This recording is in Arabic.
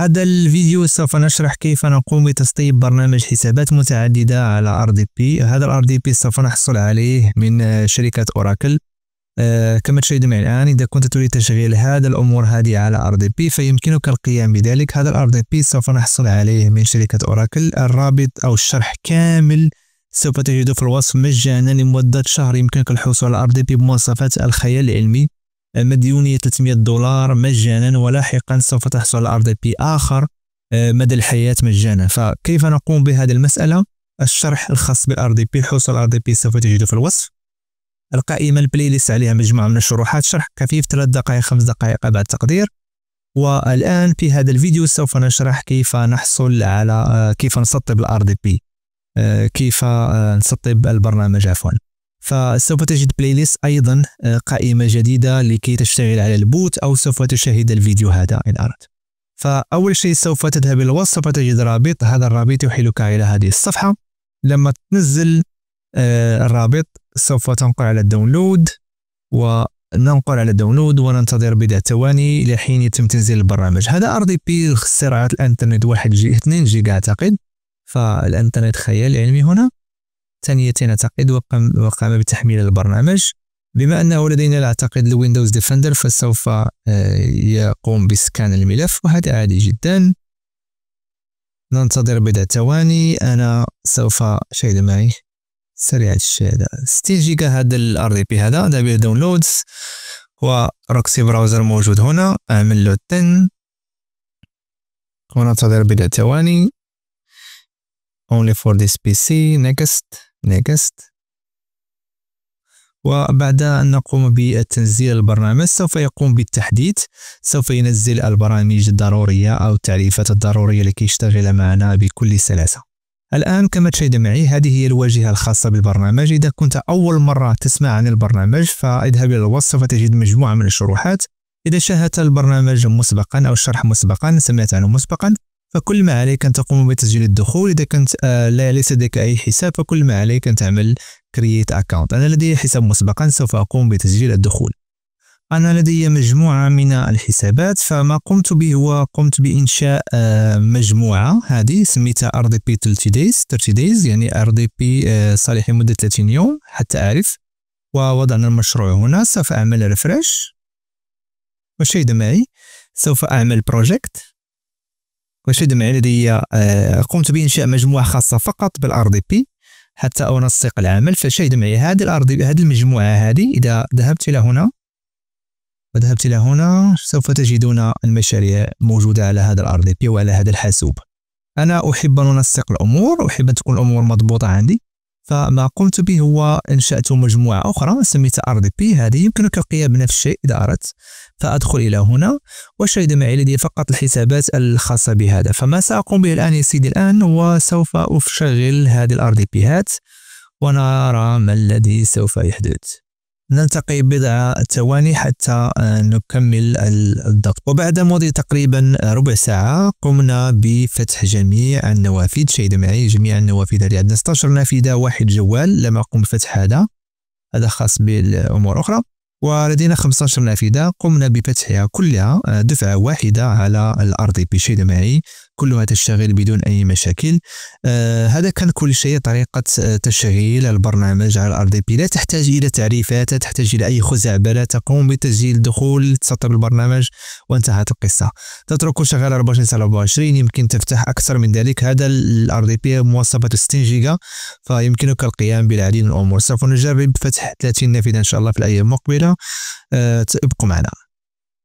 هذا الفيديو سوف نشرح كيف نقوم بتسطيب برنامج حسابات متعددة على ار دي بي هذا الار دي بي سوف نحصل عليه من شركة اوراكل آه كما تشاهد معي الآن إذا كنت تريد تشغيل هذا الأمور هذه على ار دي بي فيمكنك القيام بذلك هذا الار دي بي سوف نحصل عليه من شركة اوراكل الرابط أو الشرح كامل سوف تجده في الوصف مجانا لمدة شهر يمكنك الحصول على ار دي بي بمواصفات الخيال العلمي مديونية 300 دولار مجانا ولاحقا سوف تحصل على ار دي بي اخر آه، مدى الحياة مجانا فكيف نقوم بهذه المسألة الشرح الخاص بالار دي بي حصول ار دي بي سوف تجده في الوصف القائمة البلاي ليست عليها مجموعة من الشروحات شرح خفيف ثلاث دقائق خمس دقائق بعد تقدير والآن في هذا الفيديو سوف نشرح كيف نحصل على آه، كيف نسطب الار دي بي آه، كيف نسطب البرنامج عفوا فسوف تجد بلاي ليست أيضا آه، قائمة جديدة لكي تشتغل على البوت أو سوف تشاهد الفيديو هذا إن أردت فأول شيء سوف تذهب إلى الوصف تجد رابط هذا الرابط يحيلك إلى هذه الصفحة لما تنزل آه، الرابط سوف تنقر على الداونلود وننقر على الداونلود وننتظر بضع ثواني لحين يتم تنزيل البرنامج هذا ار دي بي سرعة الانترنت 1 جي 2 جيجا اعتقد فالانترنت خيال علمي هنا ثانيتين اعتقد وقام, وقام بتحميل البرنامج بما أنه لدينا اعتقد الويندوز ديفندر فسوف آه، يقوم بسكان الملف وهذا عادي جدا ننتظر بضع ثواني أنا سوف شاهد معي سريع الشهادة 60 جيجا هذا الار دي بي هذا دابير داونلودز وروكسي براوزر موجود هنا أعمل له 10 وننتظر بضع ثواني only for this PC next نيكست وبعد أن نقوم بتنزيل البرنامج سوف يقوم بالتحديث سوف ينزل البرامج الضرورية أو التعريفات الضرورية لكي يشتغل معنا بكل سلاسة الآن كما تشاهد معي هذه هي الواجهة الخاصة بالبرنامج إذا كنت أول مرة تسمع عن البرنامج فاذهب إلى الوصف فتجد مجموعة من الشروحات إذا شاهدت البرنامج مسبقا أو الشرح مسبقا سمعت عنه مسبقا فكل ما عليك أن تقوم بتسجيل الدخول إذا كنت آه، لا ليس لديك أي حساب فكل ما عليك أن تعمل كرييت اكونت أنا لدي حساب مسبقا سوف أقوم بتسجيل الدخول أنا لدي مجموعة من الحسابات فما قمت به هو قمت بإنشاء آه، مجموعة هذه سميتها ار دي بي 30 دايز 30 دايز يعني ار دي بي صالح لمدة 30 يوم حتى أعرف ووضعنا المشروع هنا سوف أعمل ريفرش وشيد معي سوف أعمل بروجكت وشد معندية آه، قمت بإنشاء مجموعة خاصة فقط بالار دي بي حتى أنسق العمل فشد معي هذه الار دي هذه المجموعة هذه إذا ذهبت إلى هنا وذهبت إلى هنا سوف تجدون المشاريع موجودة على هذا الار دي بي وعلى هذا الحاسوب أنا أحب أن أنسق الأمور أحب أن تكون الأمور مضبوطة عندي فما قمت به هو انشات مجموعه اخرى سميتها ار دي بي هذه يمكنك القيام بنفس الشيء اذا اردت فادخل الى هنا وشاهد معي لدي فقط الحسابات الخاصه بهذا فما ساقوم به الان يا سيدي الان هو سوف افشغل هذه الار دي بيات ونرى ما الذي سوف يحدث ننتقي بضع ثواني حتى آه، نكمل الضغط وبعد مضي تقريبا آه، ربع ساعة قمنا بفتح جميع النوافذ شاهدوا معي جميع النوافذ اللي عندنا 16 نافذة واحد جوال لم أقم بفتح هذا هذا خاص بالأمور أخرى ولدينا 15 نافذة قمنا بفتحها كلها آه، دفعة واحدة على الأرض بشيء معي كلها تشتغل بدون أي مشاكل آه هذا كان كل شيء طريقة آه، تشغيل البرنامج على الار دي بي لا تحتاج إلى تعريفات لا تحتاج إلى أي خزعبلة تقوم بتسجيل دخول تسطب البرنامج وانتهت القصة تترك شغال 24 ساعة 24 يمكن تفتح أكثر من ذلك هذا الار دي بي موصفة 60 جيجا فيمكنك القيام بالعديد من الأمور سوف نجرب فتح 30 نافذة إن شاء الله في الأيام المقبلة آه ابقوا معنا